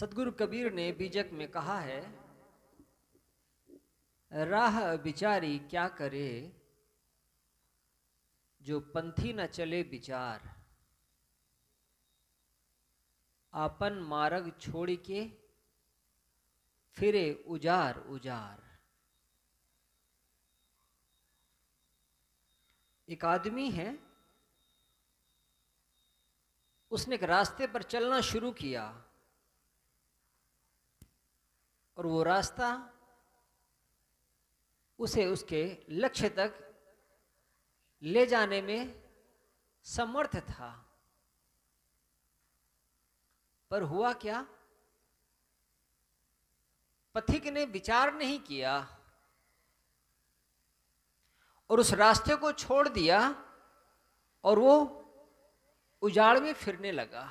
सदगुरु कबीर ने बीजक में कहा है राह बिचारी क्या करे जो पंथी न चले विचार आपन मार्ग छोड़ के फिरे उजार उजार एक आदमी है उसने एक रास्ते पर चलना शुरू किया और वो रास्ता उसे उसके लक्ष्य तक ले जाने में समर्थ था पर हुआ क्या पथिक ने विचार नहीं किया और उस रास्ते को छोड़ दिया और वो उजाड़ में फिरने लगा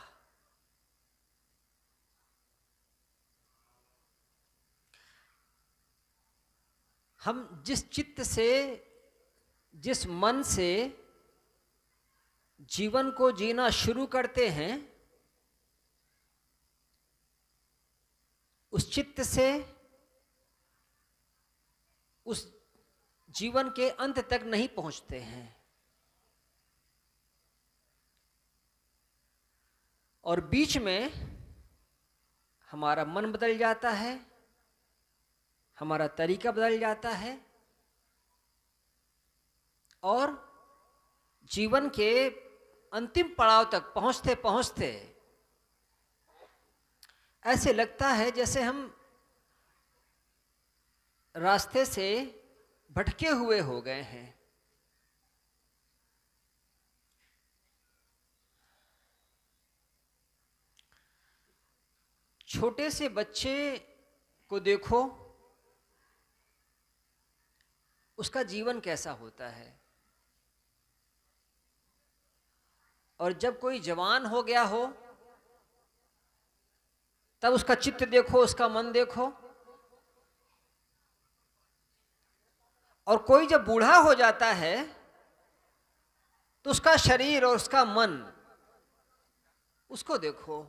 हम जिस चित्त से जिस मन से जीवन को जीना शुरू करते हैं उस चित्त से उस जीवन के अंत तक नहीं पहुंचते हैं और बीच में हमारा मन बदल जाता है हमारा तरीका बदल जाता है और जीवन के अंतिम पड़ाव तक पहुंचते पहुंचते ऐसे लगता है जैसे हम रास्ते से भटके हुए हो गए हैं छोटे से बच्चे को देखो उसका जीवन कैसा होता है और जब कोई जवान हो गया हो तब उसका चित्त देखो उसका मन देखो और कोई जब बूढ़ा हो जाता है तो उसका शरीर और उसका मन उसको देखो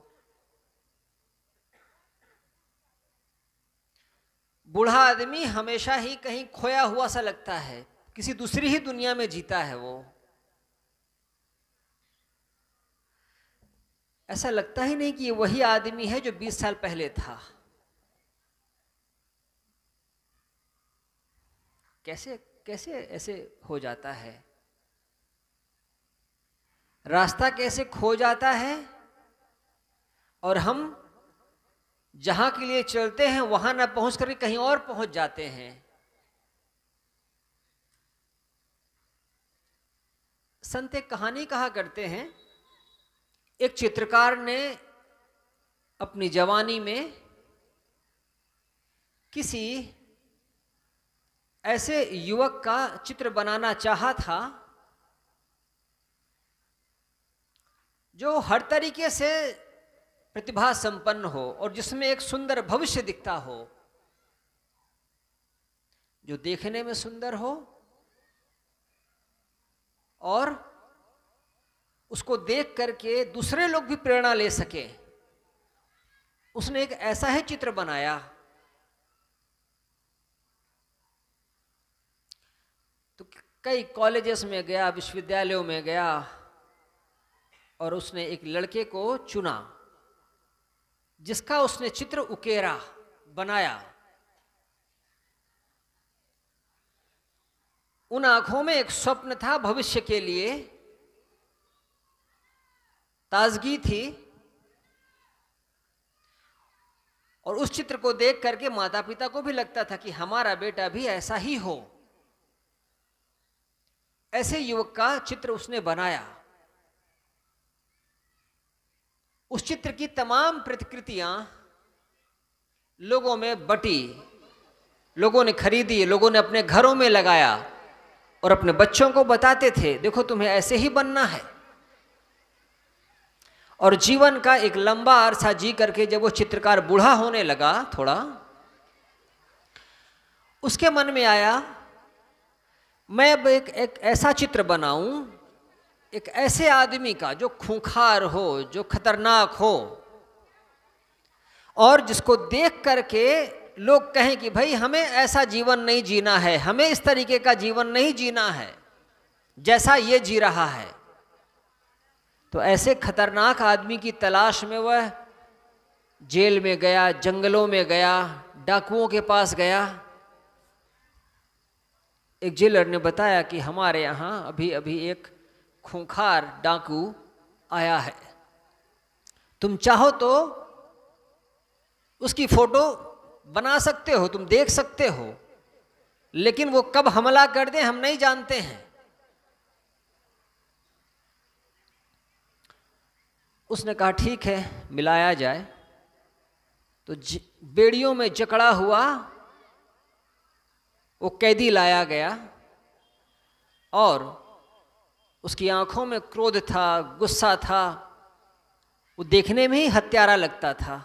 बूढ़ा आदमी हमेशा ही कहीं खोया हुआ सा लगता है किसी दूसरी ही दुनिया में जीता है वो ऐसा लगता ही नहीं कि ये वही आदमी है जो 20 साल पहले था कैसे कैसे ऐसे हो जाता है रास्ता कैसे खो जाता है और हम जहां के लिए चलते हैं वहां ना पहुंच करके कहीं और पहुंच जाते हैं संत एक कहानी कहा करते हैं एक चित्रकार ने अपनी जवानी में किसी ऐसे युवक का चित्र बनाना चाहा था जो हर तरीके से प्रतिभा संपन्न हो और जिसमें एक सुंदर भविष्य दिखता हो जो देखने में सुंदर हो और उसको देख करके दूसरे लोग भी प्रेरणा ले सके उसने एक ऐसा ही चित्र बनाया तो कई कॉलेजेस में गया विश्वविद्यालयों में गया और उसने एक लड़के को चुना जिसका उसने चित्र उकेरा बनाया उन आंखों में एक स्वप्न था भविष्य के लिए ताजगी थी और उस चित्र को देख करके माता पिता को भी लगता था कि हमारा बेटा भी ऐसा ही हो ऐसे युवक का चित्र उसने बनाया उस चित्र की तमाम प्रतिकृतियां लोगों में बटी लोगों ने खरीदी लोगों ने अपने घरों में लगाया और अपने बच्चों को बताते थे देखो तुम्हें ऐसे ही बनना है और जीवन का एक लंबा अरसा जी करके जब वो चित्रकार बूढ़ा होने लगा थोड़ा उसके मन में आया मैं अब एक, एक ऐसा चित्र बनाऊं एक ऐसे आदमी का जो खूंखार हो जो खतरनाक हो और जिसको देख करके लोग कहें कि भाई हमें ऐसा जीवन नहीं जीना है हमें इस तरीके का जीवन नहीं जीना है जैसा ये जी रहा है तो ऐसे खतरनाक आदमी की तलाश में वह जेल में गया जंगलों में गया डाकुओं के पास गया एक जेलर ने बताया कि हमारे यहाँ अभी अभी एक खूंखार डाकू आया है तुम चाहो तो उसकी फोटो बना सकते हो तुम देख सकते हो लेकिन वो कब हमला कर दे हम नहीं जानते हैं उसने कहा ठीक है मिलाया जाए तो बेड़ियों में जकड़ा हुआ वो कैदी लाया गया और उसकी आंखों में क्रोध था गुस्सा था वो देखने में ही हत्यारा लगता था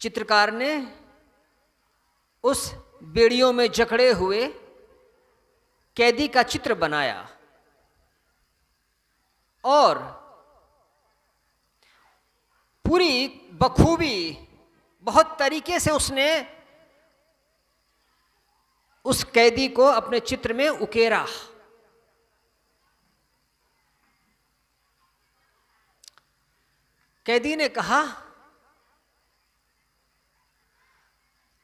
चित्रकार ने उस बेड़ियों में जकड़े हुए कैदी का चित्र बनाया और पूरी बखूबी बहुत तरीके से उसने उस कैदी को अपने चित्र में उकेरा कैदी ने कहा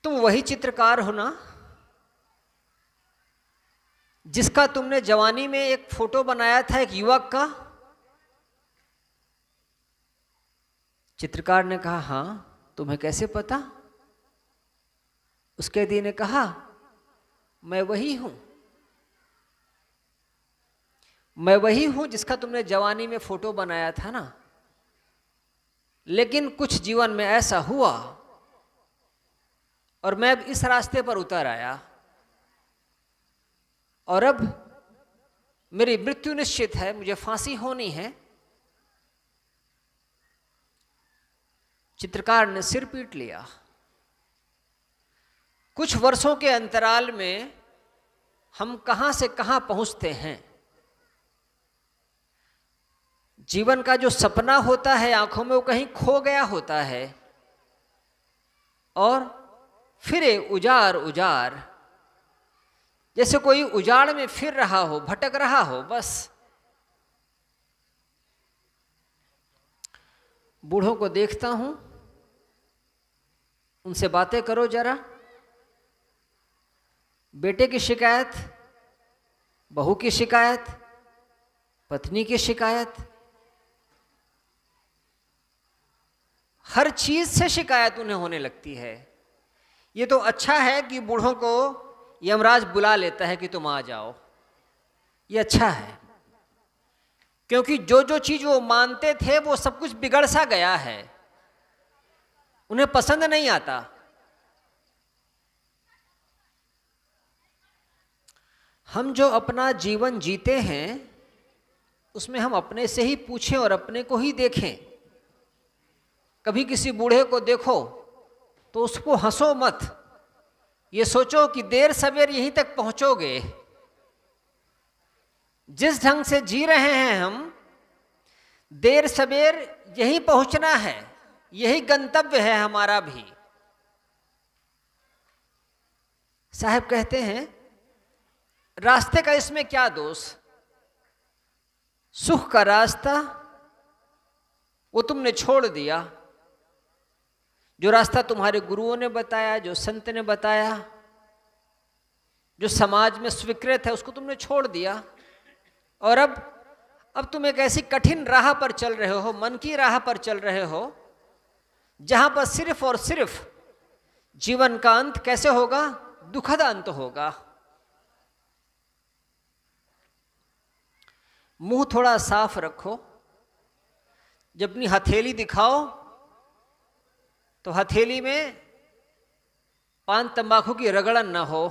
तुम वही चित्रकार हो ना जिसका तुमने जवानी में एक फोटो बनाया था एक युवक का चित्रकार ने कहा हां तुम्हें कैसे पता उस कैदी ने कहा मैं वही हूं मैं वही हूं जिसका तुमने जवानी में फोटो बनाया था ना लेकिन कुछ जीवन में ऐसा हुआ और मैं अब इस रास्ते पर उतर आया और अब मेरी मृत्यु निश्चित है मुझे फांसी होनी है चित्रकार ने सिर पीट लिया कुछ वर्षों के अंतराल में हम कहां से कहां पहुंचते हैं जीवन का जो सपना होता है आंखों में वो कहीं खो गया होता है और फिर उजार उजार जैसे कोई उजाड़ में फिर रहा हो भटक रहा हो बस बूढ़ों को देखता हूं उनसे बातें करो जरा बेटे की शिकायत बहू की शिकायत पत्नी की शिकायत हर चीज से शिकायत उन्हें होने लगती है ये तो अच्छा है कि बूढ़ों को यमराज बुला लेता है कि तुम आ जाओ ये अच्छा है क्योंकि जो जो चीज वो मानते थे वो सब कुछ बिगड़ सा गया है उन्हें पसंद नहीं आता हम जो अपना जीवन जीते हैं उसमें हम अपने से ही पूछें और अपने को ही देखें कभी किसी बूढ़े को देखो तो उसको हंसो मत ये सोचो कि देर सवेर यहीं तक पहुंचोगे जिस ढंग से जी रहे हैं हम देर सवेर यहीं पहुंचना है यही गंतव्य है हमारा भी साहब कहते हैं रास्ते का इसमें क्या दोष सुख का रास्ता वो तुमने छोड़ दिया जो रास्ता तुम्हारे गुरुओं ने बताया जो संत ने बताया जो समाज में स्वीकृत है उसको तुमने छोड़ दिया और अब अब तुम एक ऐसी कठिन राह पर चल रहे हो मन की राह पर चल रहे हो जहां पर सिर्फ और सिर्फ जीवन का अंत कैसे होगा दुखद अंत होगा मुंह थोड़ा साफ रखो जब अपनी हथेली दिखाओ तो हथेली में पान तंबाकू की रगड़न ना हो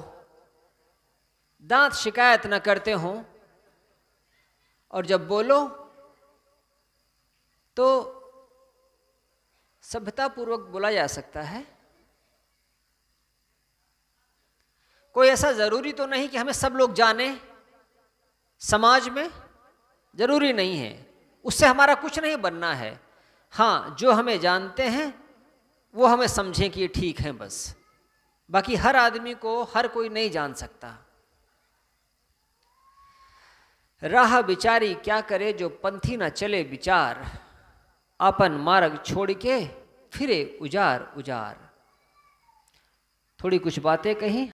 दांत शिकायत ना करते हों और जब बोलो तो सभ्यतापूर्वक बोला जा सकता है कोई ऐसा ज़रूरी तो नहीं कि हमें सब लोग जाने समाज में जरूरी नहीं है उससे हमारा कुछ नहीं बनना है हाँ जो हमें जानते हैं वो हमें समझें कि ये ठीक है बस बाकी हर आदमी को हर कोई नहीं जान सकता राह बिचारी क्या करे जो पंथी ना चले विचार अपन मार्ग छोड़ के फिरे उजार उजार थोड़ी कुछ बातें कही